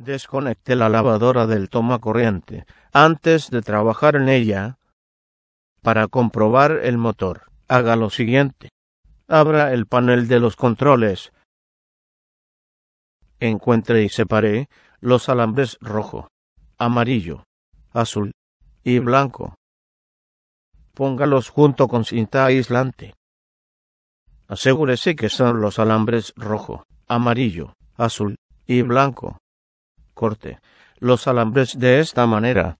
Desconecte la lavadora del toma corriente antes de trabajar en ella para comprobar el motor. Haga lo siguiente. Abra el panel de los controles. Encuentre y separe los alambres rojo, amarillo, azul y blanco. Póngalos junto con cinta aislante. Asegúrese que son los alambres rojo, amarillo, azul y blanco corte los alambres de esta manera.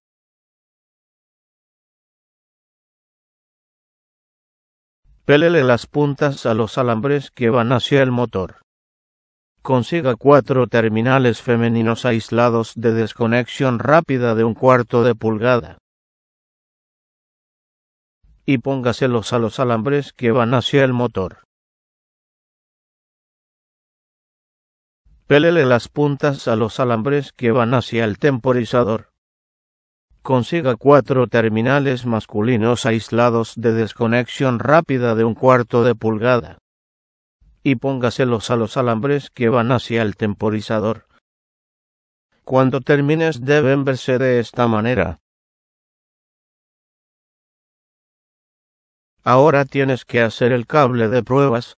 Pélele las puntas a los alambres que van hacia el motor. Consiga cuatro terminales femeninos aislados de desconexión rápida de un cuarto de pulgada. Y póngaselos a los alambres que van hacia el motor. Pélele las puntas a los alambres que van hacia el temporizador. Consiga cuatro terminales masculinos aislados de desconexión rápida de un cuarto de pulgada. Y póngaselos a los alambres que van hacia el temporizador. Cuando termines deben verse de esta manera. Ahora tienes que hacer el cable de pruebas.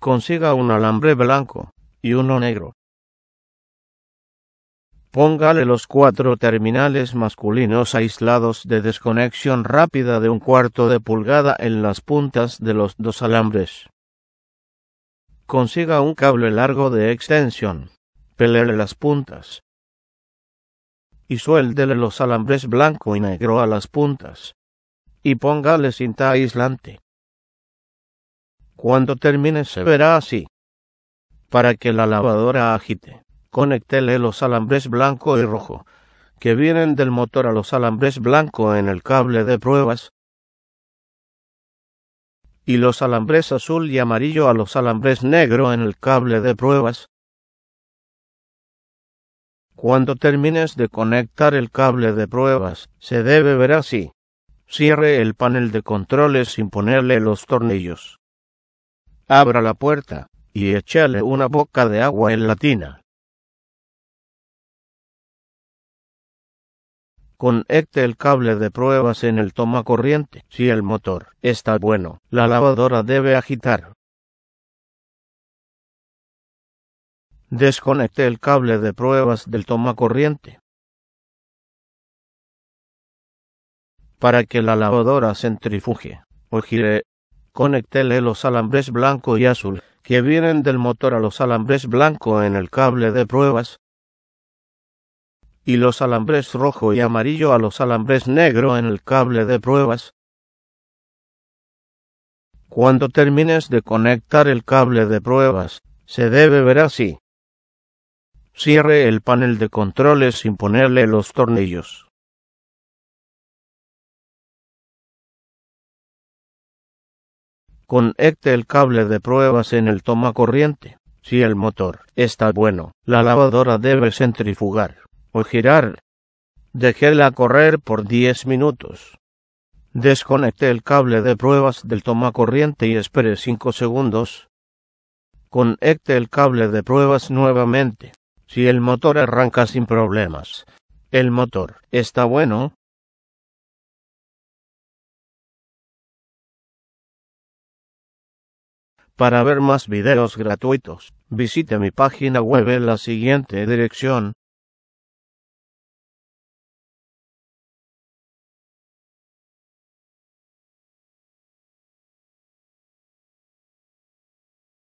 Consiga un alambre blanco y uno negro. Póngale los cuatro terminales masculinos aislados de desconexión rápida de un cuarto de pulgada en las puntas de los dos alambres. Consiga un cable largo de extensión. Pelele las puntas. Y suéldele los alambres blanco y negro a las puntas. Y póngale cinta aislante. Cuando termine se verá así para que la lavadora agite. Conéctele los alambres blanco y rojo que vienen del motor a los alambres blanco en el cable de pruebas y los alambres azul y amarillo a los alambres negro en el cable de pruebas. Cuando termines de conectar el cable de pruebas, se debe ver así. Cierre el panel de controles sin ponerle los tornillos. Abra la puerta y echale una boca de agua en la tina. Conecte el cable de pruebas en el toma corriente. Si el motor está bueno, la lavadora debe agitar. Desconecte el cable de pruebas del toma corriente Para que la lavadora centrifuge o gire Conectele los alambres blanco y azul que vienen del motor a los alambres blanco en el cable de pruebas y los alambres rojo y amarillo a los alambres negro en el cable de pruebas. Cuando termines de conectar el cable de pruebas, se debe ver así. Cierre el panel de controles sin ponerle los tornillos. Conecte el cable de pruebas en el corriente. Si el motor está bueno, la lavadora debe centrifugar o girar. Déjela correr por 10 minutos. Desconecte el cable de pruebas del toma corriente y espere 5 segundos. Conecte el cable de pruebas nuevamente. Si el motor arranca sin problemas, el motor está bueno, Para ver más videos gratuitos, visite mi página web en la siguiente dirección.